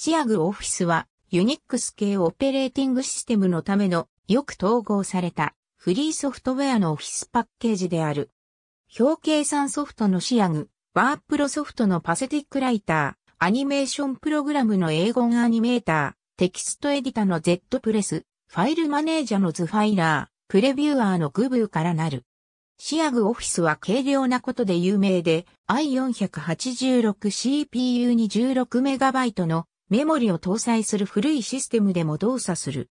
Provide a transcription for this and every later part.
シアグオフィスは、ユニックス系オペレーティングシステムのための、よく統合された、フリーソフトウェアのオフィスパッケージである。表計算ソフトのシアグ、ワープロソフトのパセティックライター、アニメーションプログラムの英語アニメーター、テキストエディタの Z プレス、ファイルマネージャのズファイラー、プレビューアーのグブーからなる。シアグオフィスは軽量なことで有名で i486CPU に 16MB のメモリを搭載する古いシステムでも動作する。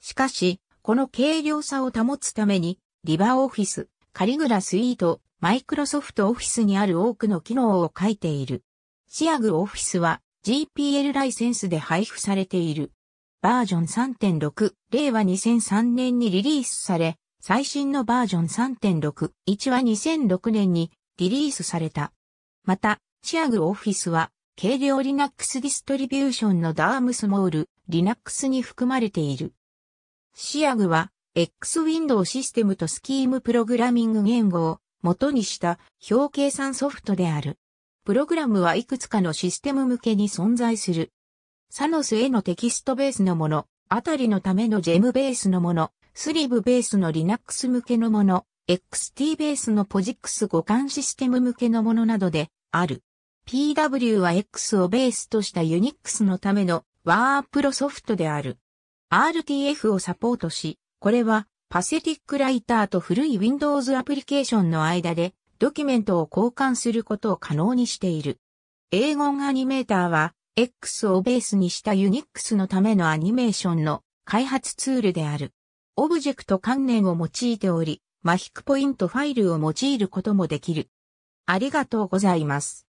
しかし、この軽量さを保つために、リバーオフィス、カリグラスイート、マイクロソフトオフィスにある多くの機能を書いている。シアグオフィスは GPL ライセンスで配布されている。バージョン3.6、令和2003年にリリースされ、最新のバージョン3.6、1は2006年にリリースされた。また、シアグオフィスは軽量リナックスディストリビューションのダームスモールリナックスに含まれている。シアグは x ウィンドウシステムとスキームプログラミング言語を元にした表計算ソフトである。プログラムはいくつかのシステム向けに存在する。サノスへのテキストベースのもの、あたりのためのジェムベースのもの、スリブベースのリナックス向けのもの、XT ベースのポジックス互換システム向けのものなどである。PW は X をベースとした Unix のためのワープロソフトである。RTF をサポートし、これはパセティックライターと古い Windows アプリケーションの間でドキュメントを交換することを可能にしている。英語アニメーターは X をベースにした Unix のためのアニメーションの開発ツールである。オブジェクト関連を用いており、マヒクポイントファイルを用いることもできる。ありがとうございます。